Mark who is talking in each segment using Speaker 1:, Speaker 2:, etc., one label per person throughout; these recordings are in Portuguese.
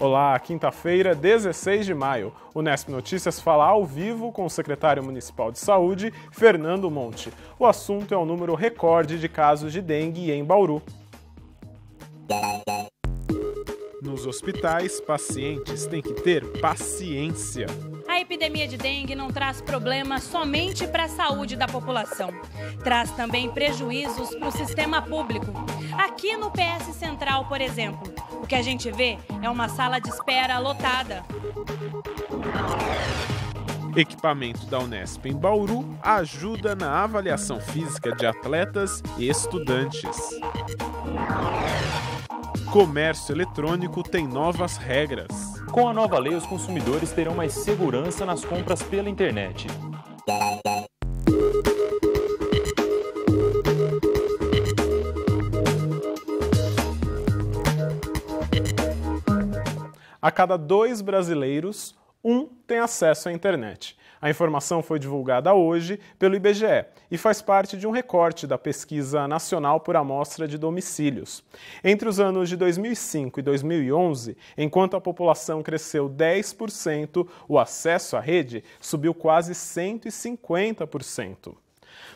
Speaker 1: Olá, quinta-feira, 16 de maio. O Nesp Notícias fala ao vivo com o secretário municipal de saúde, Fernando Monte. O assunto é o número recorde de casos de dengue em Bauru. Nos hospitais, pacientes têm que ter paciência.
Speaker 2: A epidemia de dengue não traz problemas somente para a saúde da população. Traz também prejuízos para o sistema público. Aqui no PS Central, por exemplo, o que a gente vê é uma sala de espera lotada.
Speaker 1: Equipamento da Unesp em Bauru ajuda na avaliação física de atletas e estudantes. Comércio eletrônico tem
Speaker 3: novas regras. Com a nova lei, os consumidores terão mais segurança nas compras pela internet.
Speaker 1: a cada dois brasileiros, um tem acesso à internet. A informação foi divulgada hoje pelo IBGE e faz parte de um recorte da pesquisa nacional por amostra de domicílios. Entre os anos de 2005 e 2011, enquanto a população cresceu 10%, o acesso à rede subiu quase 150%.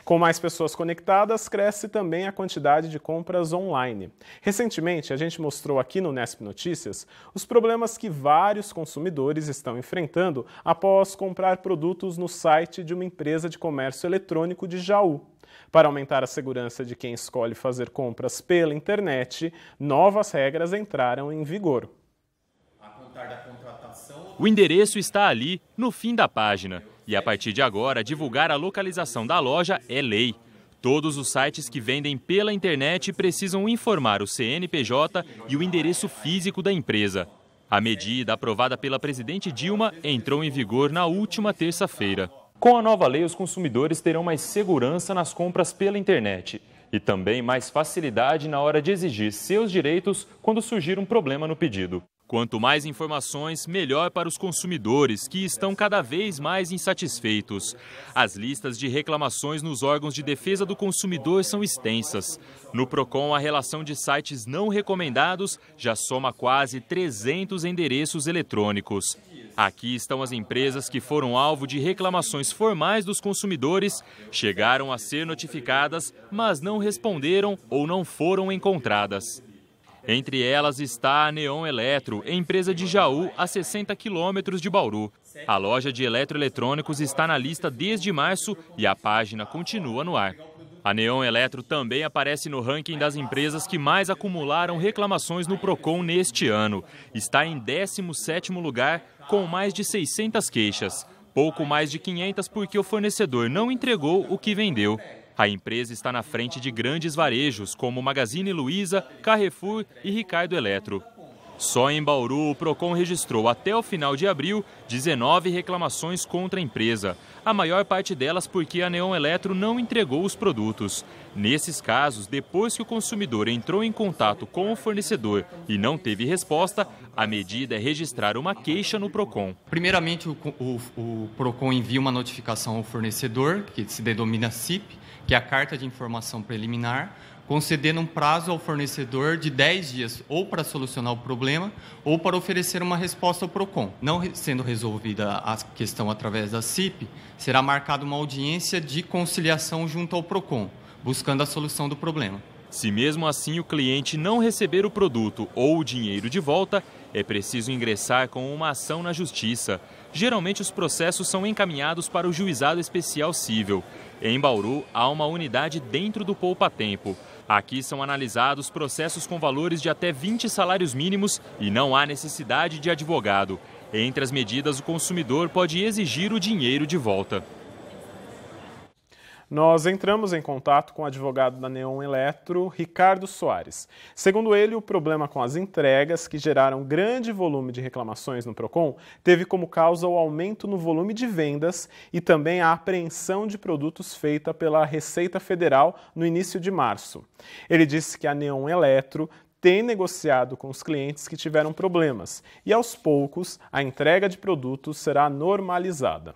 Speaker 1: Com mais pessoas conectadas, cresce também a quantidade de compras online. Recentemente, a gente mostrou aqui no Nesp Notícias os problemas que vários consumidores estão enfrentando após comprar produtos no site de uma empresa de comércio eletrônico de Jaú. Para aumentar a segurança de quem escolhe fazer compras pela internet, novas regras entraram em vigor.
Speaker 3: O endereço está ali no fim da página. E a partir de agora, divulgar a localização da loja é lei. Todos os sites que vendem pela internet precisam informar o CNPJ e o endereço físico da empresa. A medida aprovada pela presidente Dilma entrou em vigor na última terça-feira. Com a nova lei, os consumidores terão mais segurança nas compras pela internet e também mais facilidade na hora de exigir seus direitos quando surgir um problema no pedido. Quanto mais informações, melhor para os consumidores, que estão cada vez mais insatisfeitos. As listas de reclamações nos órgãos de defesa do consumidor são extensas. No Procon, a relação de sites não recomendados já soma quase 300 endereços eletrônicos. Aqui estão as empresas que foram alvo de reclamações formais dos consumidores, chegaram a ser notificadas, mas não responderam ou não foram encontradas. Entre elas está a Neon Eletro, empresa de Jaú, a 60 quilômetros de Bauru. A loja de eletroeletrônicos está na lista desde março e a página continua no ar. A Neon Eletro também aparece no ranking das empresas que mais acumularam reclamações no Procon neste ano. Está em 17º lugar com mais de 600 queixas, pouco mais de 500 porque o fornecedor não entregou o que vendeu. A empresa está na frente de grandes varejos como Magazine Luiza, Carrefour e Ricardo Eletro. Só em Bauru, o Procon registrou até o final de abril 19 reclamações contra a empresa, a maior parte delas porque a Neon Eletro não entregou os produtos. Nesses casos, depois que o consumidor entrou em contato com o fornecedor e não teve resposta, a medida é registrar uma queixa no Procon. Primeiramente, o, o, o Procon envia uma notificação ao fornecedor, que se denomina CIP, que é a carta de informação preliminar, concedendo um prazo ao fornecedor de 10 dias ou para solucionar o problema ou para oferecer uma resposta ao PROCON. Não sendo resolvida a questão através da CIP, será marcada uma audiência de conciliação junto ao PROCON, buscando a solução do problema. Se mesmo assim o cliente não receber o produto ou o dinheiro de volta, é preciso ingressar com uma ação na justiça geralmente os processos são encaminhados para o Juizado Especial Cível. Em Bauru, há uma unidade dentro do Poupa Tempo. Aqui são analisados processos com valores de até 20 salários mínimos e não há necessidade de advogado. Entre as medidas, o consumidor pode exigir o dinheiro de volta.
Speaker 1: Nós entramos em contato com o advogado da Neon Eletro, Ricardo Soares. Segundo ele, o problema com as entregas, que geraram grande volume de reclamações no PROCON, teve como causa o aumento no volume de vendas e também a apreensão de produtos feita pela Receita Federal no início de março. Ele disse que a Neon Eletro tem negociado com os clientes que tiveram problemas e, aos poucos, a entrega de produtos será normalizada.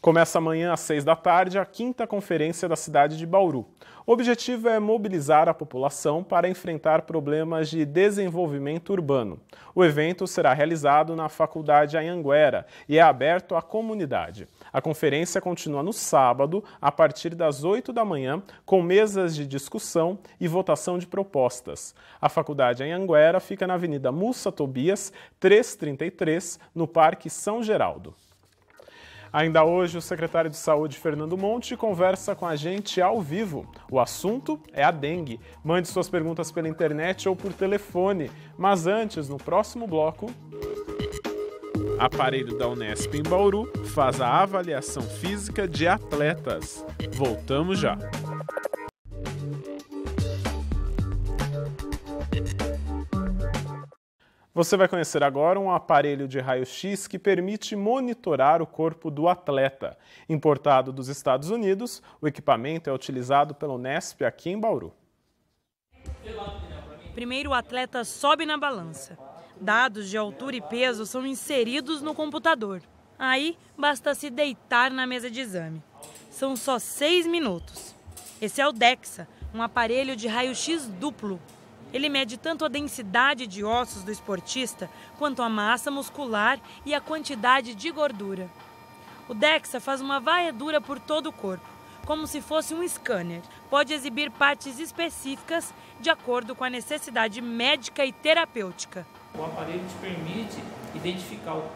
Speaker 1: Começa amanhã às seis da tarde a quinta conferência da cidade de Bauru. O objetivo é mobilizar a população para enfrentar problemas de desenvolvimento urbano. O evento será realizado na Faculdade Anhanguera e é aberto à comunidade. A conferência continua no sábado, a partir das oito da manhã, com mesas de discussão e votação de propostas. A Faculdade Anhanguera fica na Avenida Mussa Tobias, 333, no Parque São Geraldo. Ainda hoje, o secretário de Saúde, Fernando Monte, conversa com a gente ao vivo. O assunto é a dengue. Mande suas perguntas pela internet ou por telefone. Mas antes, no próximo bloco. Aparelho da Unesp em Bauru faz a avaliação física de atletas. Voltamos já. Você vai conhecer agora um aparelho de raio-x que permite monitorar o corpo do atleta. Importado dos Estados Unidos, o equipamento é utilizado pelo Nesp aqui em Bauru.
Speaker 2: Primeiro, o atleta sobe na balança. Dados de altura e peso são inseridos no computador. Aí, basta se deitar na mesa de exame. São só seis minutos. Esse é o DEXA, um aparelho de raio-x duplo ele mede tanto a densidade de ossos do esportista quanto a massa muscular e a quantidade de gordura. O DEXA faz uma varredura por todo o corpo, como se fosse um scanner. Pode exibir partes específicas de acordo com a necessidade médica e terapêutica.
Speaker 3: O aparelho te permite identificar o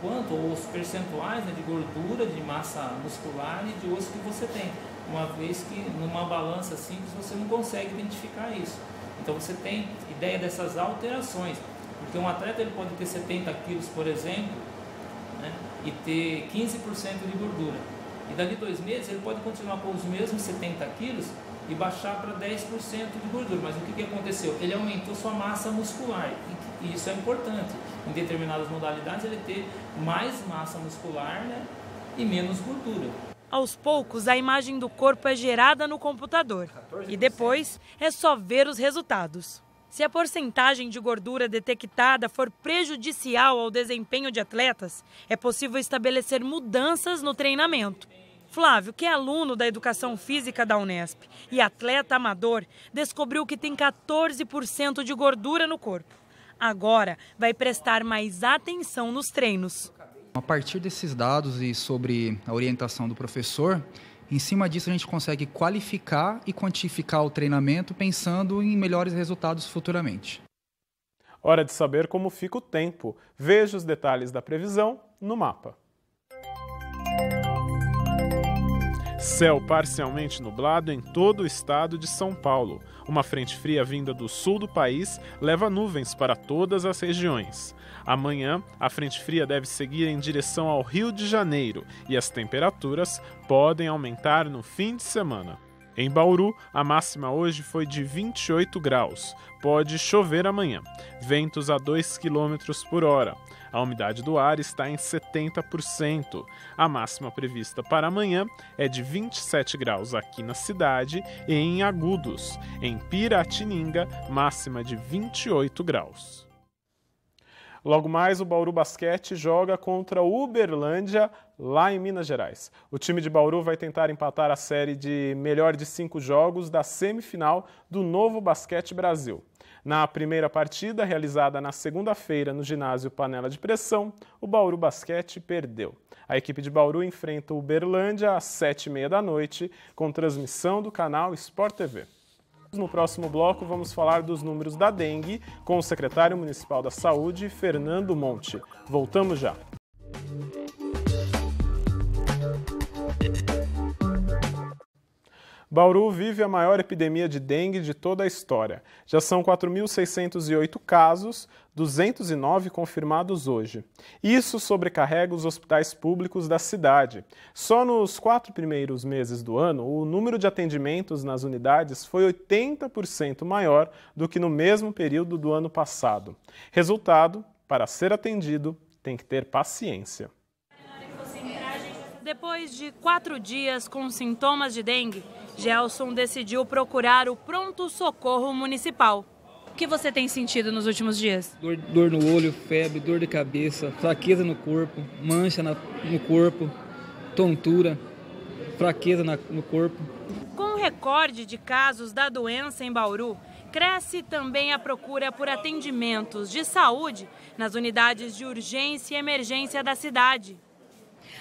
Speaker 3: quanto ou os percentuais né, de gordura, de massa muscular e de osso que você tem, uma vez que numa balança simples você não consegue identificar isso. Então você tem ideia dessas alterações, porque um atleta ele pode ter 70 quilos, por exemplo, né, e ter 15% de gordura. E dali dois meses ele pode continuar com os mesmos 70 quilos e baixar para 10% de gordura. Mas o que, que aconteceu? Ele aumentou sua massa muscular e isso é importante. Em determinadas modalidades ele ter mais massa muscular né, e menos
Speaker 2: gordura. Aos poucos, a imagem do corpo é gerada no computador e depois é só ver os resultados. Se a porcentagem de gordura detectada for prejudicial ao desempenho de atletas, é possível estabelecer mudanças no treinamento. Flávio, que é aluno da educação física da Unesp e atleta amador, descobriu que tem 14% de gordura no corpo. Agora vai prestar mais atenção nos treinos.
Speaker 1: A partir desses dados e sobre a orientação do professor, em cima disso a gente consegue qualificar e quantificar o treinamento pensando em melhores resultados futuramente. Hora de saber como fica o tempo. Veja os detalhes da previsão no mapa. Céu parcialmente nublado em todo o estado de São Paulo. Uma frente fria vinda do sul do país leva nuvens para todas as regiões. Amanhã, a frente fria deve seguir em direção ao Rio de Janeiro e as temperaturas podem aumentar no fim de semana. Em Bauru, a máxima hoje foi de 28 graus. Pode chover amanhã. Ventos a 2 km por hora. A umidade do ar está em 70%. A máxima prevista para amanhã é de 27 graus aqui na cidade e em Agudos. Em Piratininga, máxima de 28 graus. Logo mais, o Bauru Basquete joga contra o Uberlândia, lá em Minas Gerais. O time de Bauru vai tentar empatar a série de melhor de cinco jogos da semifinal do Novo Basquete Brasil. Na primeira partida, realizada na segunda-feira no ginásio Panela de Pressão, o Bauru Basquete perdeu. A equipe de Bauru enfrenta o Uberlândia às sete e meia da noite, com transmissão do canal Sport TV. No próximo bloco, vamos falar dos números da dengue com o secretário municipal da Saúde, Fernando Monte. Voltamos já. Bauru vive a maior epidemia de dengue de toda a história. Já são 4.608 casos, 209 confirmados hoje. Isso sobrecarrega os hospitais públicos da cidade. Só nos quatro primeiros meses do ano, o número de atendimentos nas unidades foi 80% maior do que no mesmo período do ano passado. Resultado: para ser atendido, tem que ter paciência.
Speaker 2: Depois de quatro dias com sintomas de dengue, Gelson decidiu procurar o pronto-socorro municipal. O que você tem sentido nos últimos dias? Dor, dor no olho, febre, dor de cabeça, fraqueza no corpo, mancha na, no corpo, tontura, fraqueza na, no corpo. Com o recorde de casos da doença em Bauru, cresce também a procura por atendimentos de saúde nas unidades de urgência e emergência da cidade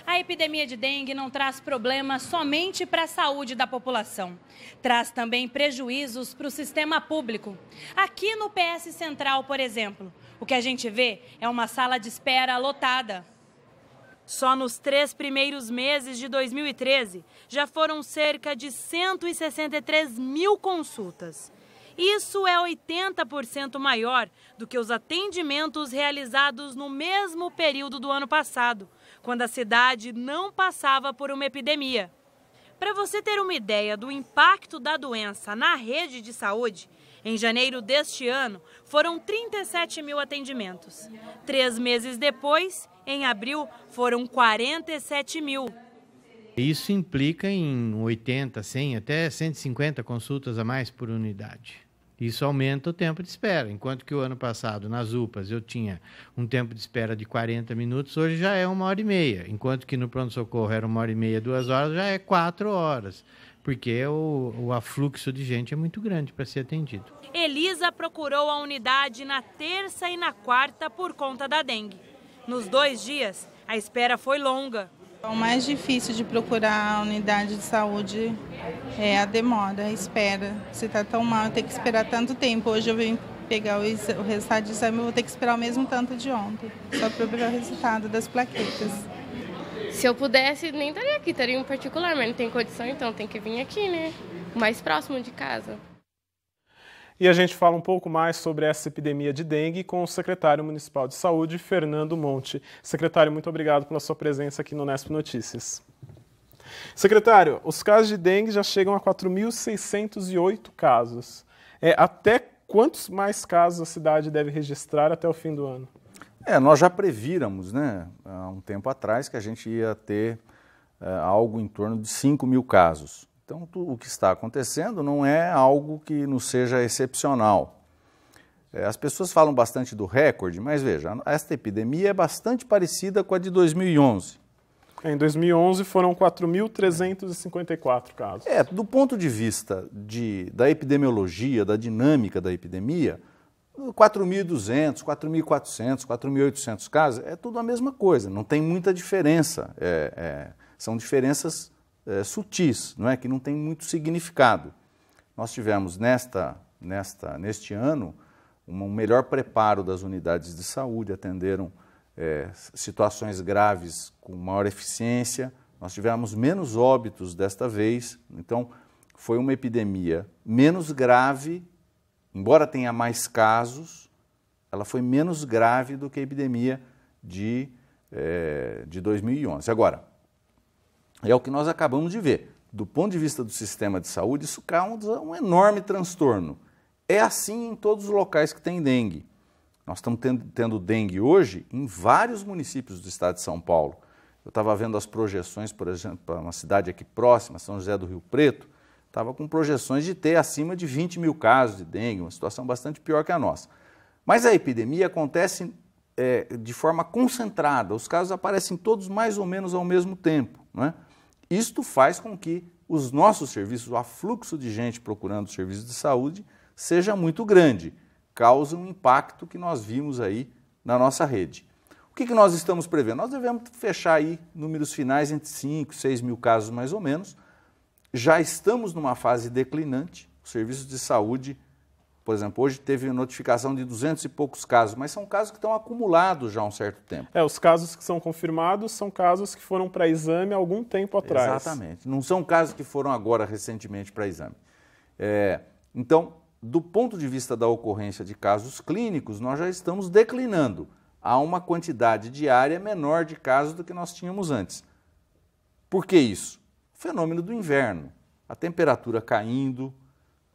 Speaker 2: a epidemia de dengue não traz problemas somente para a saúde da população, traz também prejuízos para o sistema público. Aqui no PS Central, por exemplo, o que a gente vê é uma sala de espera lotada. Só nos três primeiros meses de 2013, já foram cerca de 163 mil consultas. Isso é 80% maior do que os atendimentos realizados no mesmo período do ano passado, quando a cidade não passava por uma epidemia. Para você ter uma ideia do impacto da doença na rede de saúde, em janeiro deste ano foram 37 mil atendimentos. Três meses depois, em abril, foram 47 mil.
Speaker 4: Isso implica em 80, 100, até 150 consultas a mais por unidade. Isso aumenta o tempo de espera. Enquanto que o ano passado, nas UPAs, eu tinha um tempo de espera de 40 minutos, hoje já é uma hora e meia. Enquanto que no pronto-socorro era uma hora e meia, duas horas, já é quatro horas. Porque o, o afluxo de gente é muito grande para ser atendido.
Speaker 2: Elisa procurou a unidade na terça e na quarta por conta da dengue. Nos dois dias, a espera foi longa. O mais
Speaker 4: difícil de procurar a unidade de saúde é a demora, a espera. Se está tão mal, tem que esperar tanto tempo. Hoje eu vim pegar o, resultado do exame, eu vou ter que esperar o mesmo tanto de ontem, só para pegar o resultado das plaquetas. Se eu
Speaker 2: pudesse, nem estaria aqui, estaria em um particular, mas não tem condição, então tem que vir aqui, né? O mais próximo de casa.
Speaker 1: E a gente fala um pouco mais sobre essa epidemia de dengue com o secretário municipal de saúde, Fernando Monte. Secretário, muito obrigado pela sua presença aqui no Nesp Notícias. Secretário, os casos de dengue já chegam a 4.608 casos. É, até quantos mais casos a cidade deve registrar até o fim do ano?
Speaker 4: É, nós já prevíramos, né, há um tempo atrás, que a gente ia ter eh, algo em torno de 5 mil casos. Então, tu, o que está acontecendo não é algo que nos seja excepcional. É, as pessoas falam bastante do recorde, mas veja, esta epidemia é bastante parecida com a de 2011. Em 2011 foram 4.354 casos. É, do ponto de vista de, da epidemiologia, da dinâmica da epidemia, 4.200, 4.400, 4.800 casos é tudo a mesma coisa, não tem muita diferença. É, é, são diferenças é, sutis, não é? que não tem muito significado. Nós tivemos nesta, nesta, neste ano um melhor preparo das unidades de saúde, atenderam eh, situações graves com maior eficiência, nós tivemos menos óbitos desta vez, então foi uma epidemia menos grave, embora tenha mais casos, ela foi menos grave do que a epidemia de, eh, de 2011. Agora, é o que nós acabamos de ver. Do ponto de vista do sistema de saúde, isso causa um enorme transtorno. É assim em todos os locais que tem dengue. Nós estamos tendo, tendo dengue hoje em vários municípios do estado de São Paulo. Eu estava vendo as projeções, por exemplo, para uma cidade aqui próxima, São José do Rio Preto, estava com projeções de ter acima de 20 mil casos de dengue, uma situação bastante pior que a nossa. Mas a epidemia acontece é, de forma concentrada, os casos aparecem todos mais ou menos ao mesmo tempo. Não é? Isto faz com que os nossos serviços, o afluxo de gente procurando serviços de saúde, seja muito grande, causa um impacto que nós vimos aí na nossa rede. O que, que nós estamos prevendo? Nós devemos fechar aí números finais entre 5, 6 mil casos mais ou menos. Já estamos numa fase declinante, os serviços de saúde por exemplo, hoje teve notificação de 200 e poucos casos, mas são casos que estão acumulados já há um certo tempo.
Speaker 1: É, os casos que são confirmados são casos que foram para exame há algum tempo atrás. Exatamente.
Speaker 4: Não são casos que foram agora recentemente para exame. É, então, do ponto de vista da ocorrência de casos clínicos, nós já estamos declinando a uma quantidade diária menor de casos do que nós tínhamos antes. Por que isso? O fenômeno do inverno, a temperatura caindo,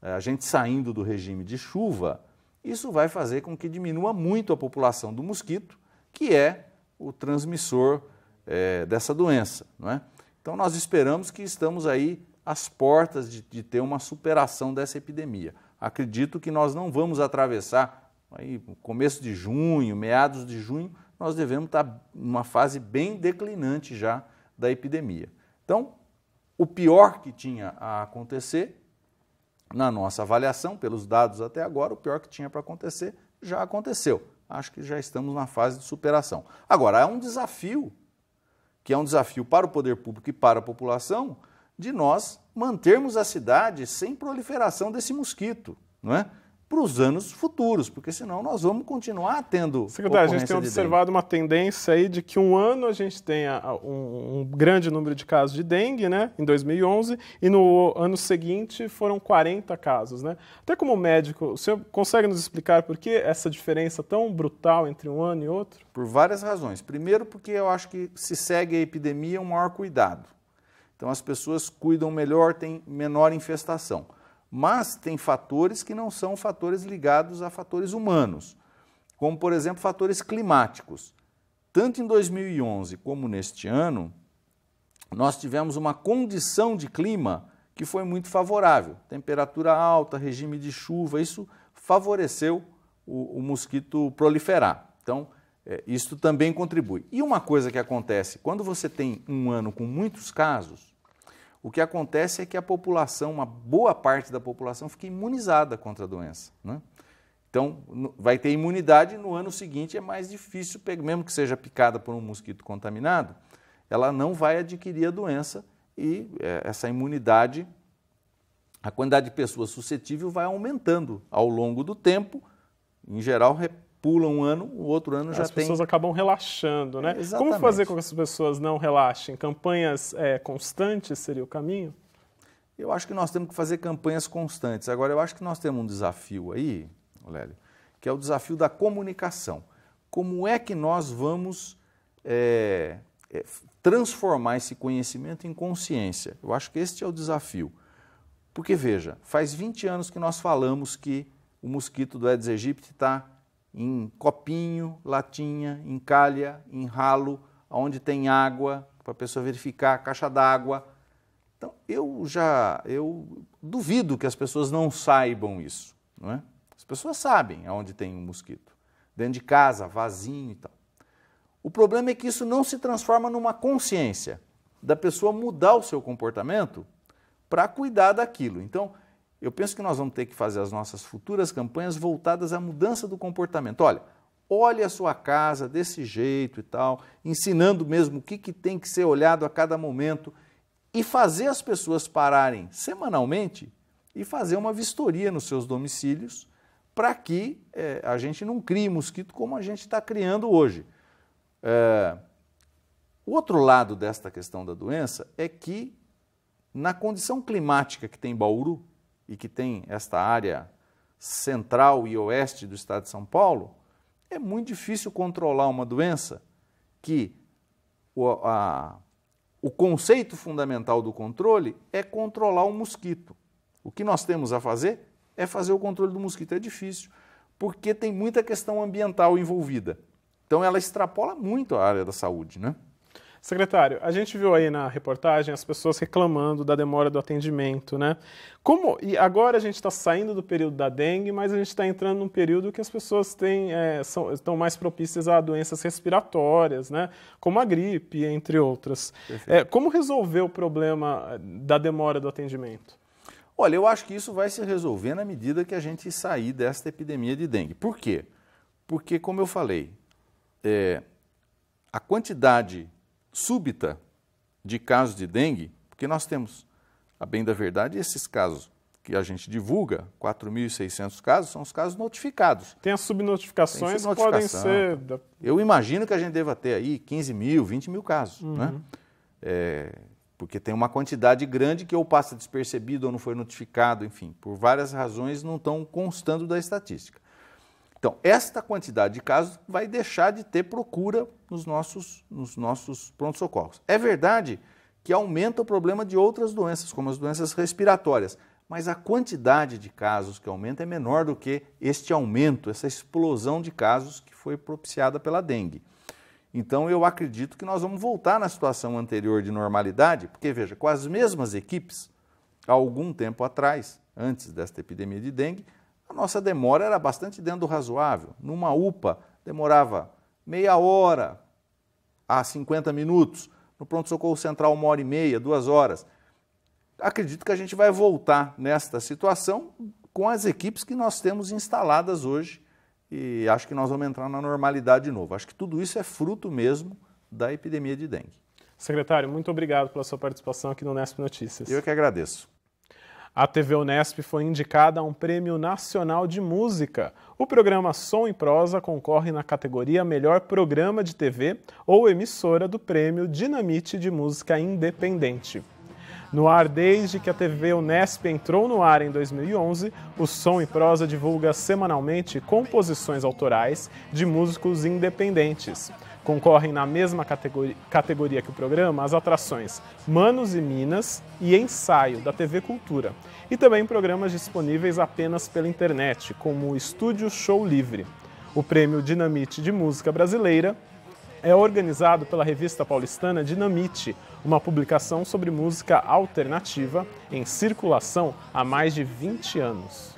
Speaker 4: é, a gente saindo do regime de chuva, isso vai fazer com que diminua muito a população do mosquito, que é o transmissor é, dessa doença. Não é? Então nós esperamos que estamos aí às portas de, de, ter uma superação dessa epidemia. Acredito que nós não vamos atravessar aí começo de junho, meados de junho, nós devemos estar numa fase bem declinante já da epidemia. Então, o pior que tinha a acontecer na nossa avaliação, pelos dados até agora, o pior que tinha para acontecer já aconteceu. Acho que já estamos na fase de superação. Agora, é um desafio, que é um desafio para o poder público e para a população, de nós mantermos a cidade sem proliferação desse mosquito, não é? para os anos futuros, porque senão nós vamos continuar tendo. Secretário, a gente tem observado
Speaker 1: uma tendência aí de que um ano a gente tenha um, um, grande número de casos de dengue, né, em 2011, e no ano seguinte foram 40 casos, né? Até como médico, o senhor consegue nos explicar por que essa diferença tão brutal entre
Speaker 4: um ano e outro? Por várias razões. Primeiro, porque eu acho que se segue a epidemia um maior cuidado. Então as pessoas cuidam melhor, tem menor infestação mas tem fatores que não são fatores ligados a fatores humanos, como, por exemplo, fatores climáticos. Tanto em 2011 como neste ano, nós tivemos uma condição de clima que foi muito favorável. Temperatura alta, regime de chuva, isso favoreceu o, o mosquito proliferar. Então, é, isso também contribui. E uma coisa que acontece, quando você tem um ano com muitos casos, o que acontece é que a população, uma boa parte da população, fica imunizada contra a doença. Né? Então, vai ter imunidade no ano seguinte é mais difícil, mesmo que seja picada por um mosquito contaminado, ela não vai adquirir a doença e é, essa imunidade, a quantidade de pessoas suscetíveis vai aumentando ao longo do tempo, em geral pula um ano, o outro ano já As tem. As pessoas
Speaker 1: acabam relaxando, né? É, Como fazer com que as pessoas não relaxem? Campanhas
Speaker 4: é, constantes seria o caminho? Eu acho que nós temos que fazer campanhas constantes. Agora, eu acho que nós temos um desafio aí, Lélio, que é o desafio da comunicação. Como é que nós vamos é, é transformar esse conhecimento em consciência? Eu acho que este é o desafio. Porque, veja, faz 20 anos que nós falamos que o mosquito do Aedes aegypti está em copinho, latinha, em calha, em ralo, onde tem água, para a pessoa verificar a caixa d'água. Então, eu já eu duvido que as pessoas não saibam isso, não é? As pessoas sabem aonde tem um mosquito, dentro de casa, vazinho e tal. O problema é que isso não se transforma numa consciência da pessoa mudar o seu comportamento para cuidar daquilo. Então, eu penso que nós vamos ter que fazer as nossas futuras campanhas voltadas à mudança do comportamento. Olha, olhe a sua casa desse jeito e tal, ensinando mesmo o que, que tem que ser olhado a cada momento e fazer as pessoas pararem semanalmente e fazer uma vistoria nos seus domicílios para que é, a gente não crie mosquito como a gente está criando hoje. É, o outro lado desta questão da doença é que, na condição climática que tem Bauru, e que tem esta área central e oeste do estado de São Paulo, é muito difícil controlar uma doença que o, a, o conceito fundamental do controle é controlar o mosquito. O que nós temos a fazer é fazer o controle do mosquito. É difícil, porque tem muita questão ambiental envolvida. Então ela extrapola muito a área da saúde, né? Secretário, a gente viu aí na
Speaker 1: reportagem as pessoas reclamando da demora do atendimento, né? Como e agora a gente está saindo do período da dengue, mas a gente está entrando num período que as pessoas têm, é, são, estão mais propícias a doenças respiratórias, né? Como a gripe, entre outras. É, como resolver o problema eh, da demora do atendimento?
Speaker 4: Olha, eu acho que isso vai se resolver na medida que a gente sair desta epidemia de dengue. Por quê? Porque, como eu falei, é, a quantidade súbita de casos de dengue, porque nós temos, a bem da verdade, esses casos que a gente divulga, 4.600 casos, são os casos notificados. Tem as subnotificações que podem ser... Eu imagino que a gente deva ter aí 15 mil, 20 mil casos, uhum. né? É, porque tem uma quantidade grande que ou passa despercebido ou não foi notificado, enfim, por várias razões não estão constando da estatística. Então, esta quantidade de casos vai deixar de ter procura nos nossos, nos nossos prontos-socorros. É verdade que aumenta o problema de outras doenças, como as doenças respiratórias, mas a quantidade de casos que aumenta é menor do que este aumento, essa explosão de casos que foi propiciada pela dengue. Então, eu acredito que nós vamos voltar na situação anterior de normalidade, porque, veja, com as mesmas equipes, há algum tempo atrás, antes desta epidemia de dengue, a nossa demora era bastante dentro do razoável. Numa UPA demorava meia hora a 50 minutos, no pronto-socorro central uma hora e meia, duas horas. Acredito que a gente vai voltar nesta situação com as equipes que nós temos instaladas hoje e acho que nós vamos entrar na normalidade de novo. Acho que tudo isso é fruto mesmo da epidemia de dengue.
Speaker 1: Secretário, muito obrigado pela sua participação aqui no Nesp Notícias. Eu é que agradeço. A TV Unesp foi indicada a um Prêmio Nacional de Música. O programa Som e Prosa concorre na categoria Melhor Programa de TV ou emissora do Prêmio Dinamite de Música Independente. No ar desde que a TV Unesp entrou no ar em 2011, o Som e Prosa divulga semanalmente composições autorais de músicos independentes. Concorrem na mesma categoria, categoria que o programa as atrações Manos e Minas e Ensaio, da TV Cultura, e também programas disponíveis apenas pela internet, como o Estúdio Show Livre. O Prêmio Dinamite de Música Brasileira é organizado pela revista paulistana Dinamite, uma publicação sobre música alternativa em circulação há mais de 20 anos.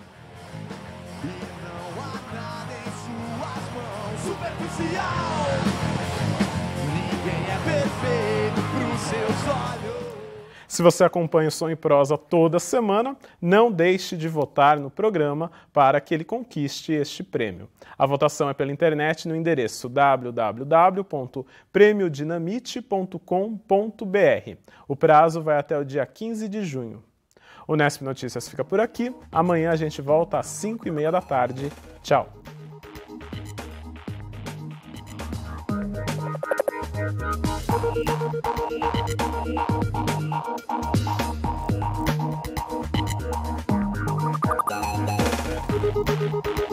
Speaker 1: Se você acompanha o Som em Prosa toda semana, não deixe de votar no programa para que ele conquiste este prêmio. A votação é pela internet no endereço www.prêmiodinamite.com.br. O prazo vai até o dia 15 de junho. O Nesp Notícias fica por aqui. Amanhã a gente volta às 5 e meia da tarde. Tchau! Thank you.